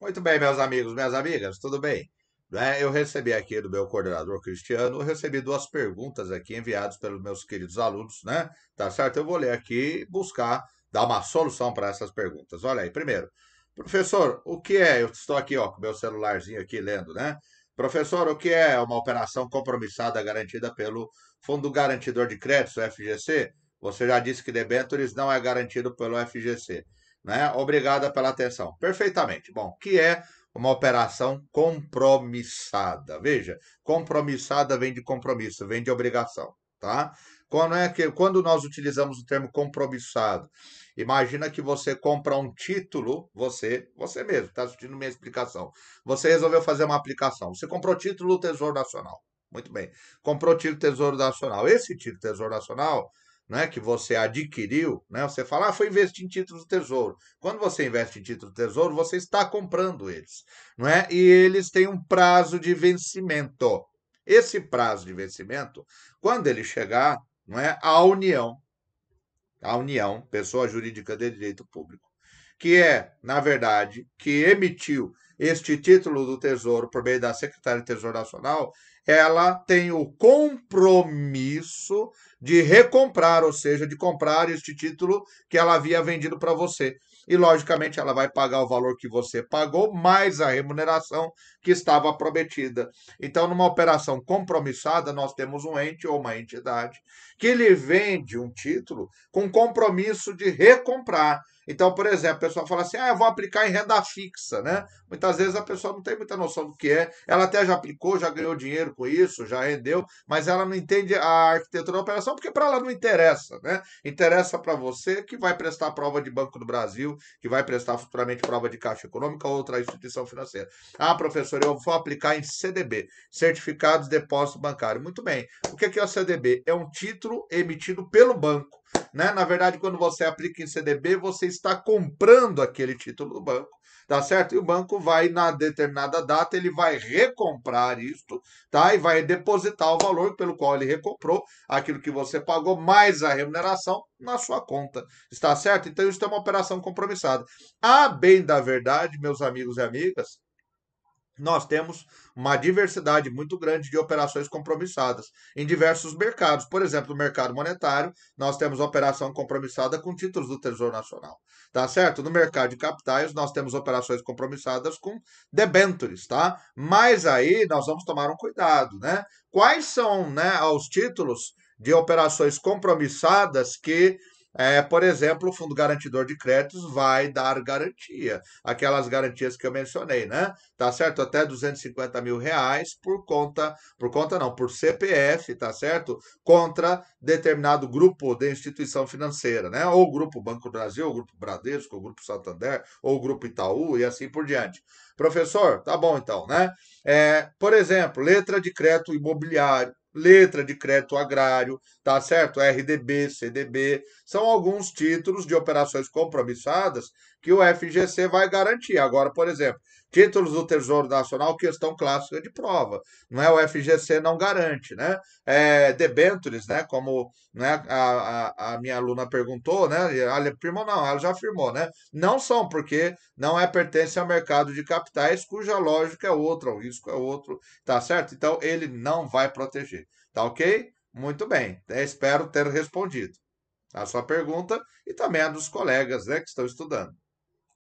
Muito bem, meus amigos, minhas amigas, tudo bem? Né? Eu recebi aqui do meu coordenador Cristiano, eu recebi duas perguntas aqui enviadas pelos meus queridos alunos, né? Tá certo? Eu vou ler aqui e buscar dar uma solução para essas perguntas. Olha aí, primeiro, professor, o que é? Eu estou aqui, ó, com meu celularzinho aqui lendo, né? Professor, o que é uma operação compromissada garantida pelo Fundo Garantidor de Créditos, o FGC? Você já disse que debêntures não é garantido pelo FGC né? Obrigada pela atenção. Perfeitamente. Bom, que é uma operação compromissada. Veja, compromissada vem de compromisso, vem de obrigação, tá? Quando é que quando nós utilizamos o termo compromissado, imagina que você compra um título, você, você mesmo, está assistindo minha explicação. Você resolveu fazer uma aplicação. Você comprou título do Tesouro Nacional. Muito bem. Comprou título do Tesouro Nacional. Esse título do Tesouro Nacional né, que você adquiriu, né, você fala, ah, foi investir em títulos do tesouro. Quando você investe em títulos do tesouro, você está comprando eles. Não é? E eles têm um prazo de vencimento. Esse prazo de vencimento, quando ele chegar, não é a União, a União, pessoa jurídica de direito público, que é, na verdade, que emitiu este título do Tesouro por meio da Secretaria do Tesouro Nacional, ela tem o compromisso de recomprar, ou seja, de comprar este título que ela havia vendido para você. E, logicamente, ela vai pagar o valor que você pagou, mais a remuneração que estava prometida. Então, numa operação compromissada, nós temos um ente ou uma entidade que lhe vende um título com compromisso de recomprar. Então, por exemplo, a pessoa fala assim: ah, eu vou aplicar em renda fixa, né? Muitas vezes a pessoa não tem muita noção do que é. Ela até já aplicou, já ganhou dinheiro com isso, já rendeu, mas ela não entende a arquitetura da operação porque para ela não interessa, né? Interessa para você que vai prestar prova de Banco do Brasil, que vai prestar futuramente prova de Caixa Econômica ou outra instituição financeira. Ah, professor, eu vou aplicar em CDB, Certificados de Depósito Bancário. Muito bem. O que é o CDB? É um título emitido pelo banco. Né? Na verdade, quando você aplica em CDB, você está comprando aquele título do banco, tá certo? E o banco vai, na determinada data, ele vai recomprar isto, tá? E vai depositar o valor pelo qual ele recomprou, aquilo que você pagou, mais a remuneração na sua conta, está certo? Então, isso é uma operação compromissada. A bem da verdade, meus amigos e amigas, nós temos uma diversidade muito grande de operações compromissadas em diversos mercados. Por exemplo, no mercado monetário, nós temos operação compromissada com títulos do Tesouro Nacional. Tá certo? No mercado de capitais, nós temos operações compromissadas com debentures, tá? Mas aí nós vamos tomar um cuidado, né? Quais são, né, os títulos de operações compromissadas que é, por exemplo, o Fundo Garantidor de Créditos vai dar garantia, aquelas garantias que eu mencionei, né? Tá certo? Até 250 mil reais por conta, por conta não, por CPF, tá certo? Contra determinado grupo de instituição financeira, né? Ou grupo Banco Brasil, ou grupo Bradesco, ou grupo Santander, ou grupo Itaú e assim por diante. Professor, tá bom então, né? É, por exemplo, letra de crédito imobiliário letra de crédito agrário, tá certo? RDB, CDB, são alguns títulos de operações compromissadas que o FGC vai garantir. Agora, por exemplo, títulos do Tesouro Nacional, questão clássica de prova. Não é o FGC não garante, né? É, debentures, né? Como né, a, a, a minha aluna perguntou, né? Ela afirmou não, ela já afirmou, né? Não são porque não é pertence ao mercado de capitais cuja lógica é outra, o risco é outro, tá certo? Então ele não vai proteger, tá ok? Muito bem, é, espero ter respondido a sua pergunta e também a dos colegas, né, que estão estudando.